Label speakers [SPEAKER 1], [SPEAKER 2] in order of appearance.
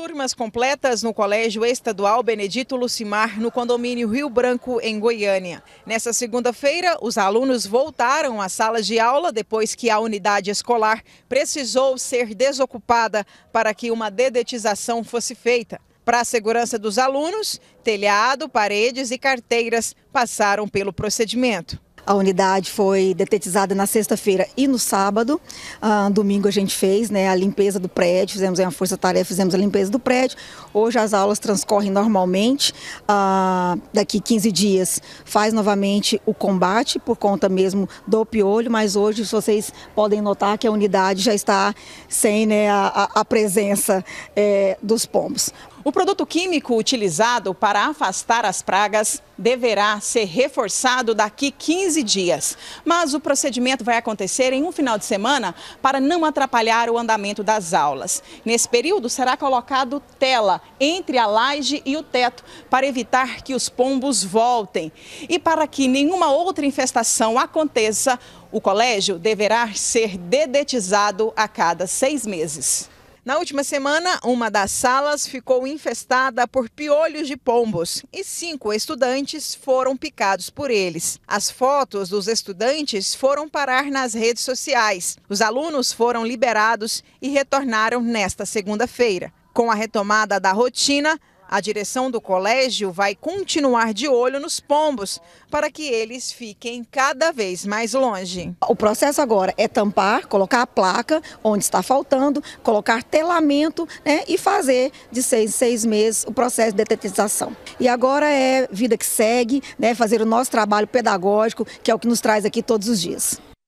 [SPEAKER 1] Turmas completas no Colégio Estadual Benedito Lucimar, no condomínio Rio Branco, em Goiânia. Nessa segunda-feira, os alunos voltaram às salas de aula depois que a unidade escolar precisou ser desocupada para que uma dedetização fosse feita. Para a segurança dos alunos, telhado, paredes e carteiras passaram pelo procedimento. A unidade foi detetizada na sexta-feira e no
[SPEAKER 2] sábado. Ah, domingo a gente fez né, a limpeza do prédio, fizemos uma força-tarefa, fizemos a limpeza do prédio. Hoje as aulas transcorrem normalmente. Ah, daqui 15 dias faz novamente o combate por conta mesmo do piolho, mas hoje vocês podem notar que a unidade já está sem né, a, a presença é,
[SPEAKER 1] dos pombos. O produto químico utilizado para afastar as pragas deverá ser reforçado daqui 15 dias. Mas o procedimento vai acontecer em um final de semana para não atrapalhar o andamento das aulas. Nesse período, será colocado tela entre a laje e o teto para evitar que os pombos voltem. E para que nenhuma outra infestação aconteça, o colégio deverá ser dedetizado a cada seis meses. Na última semana, uma das salas ficou infestada por piolhos de pombos e cinco estudantes foram picados por eles. As fotos dos estudantes foram parar nas redes sociais. Os alunos foram liberados e retornaram nesta segunda-feira. Com a retomada da rotina, a direção do colégio vai continuar de olho nos pombos para que eles fiquem cada vez mais longe. O processo agora é
[SPEAKER 2] tampar, colocar a placa onde está faltando, colocar telamento né, e fazer de seis em seis meses o processo de detetização. E agora é vida que segue, né, fazer o nosso trabalho pedagógico, que é o que nos traz aqui todos os dias.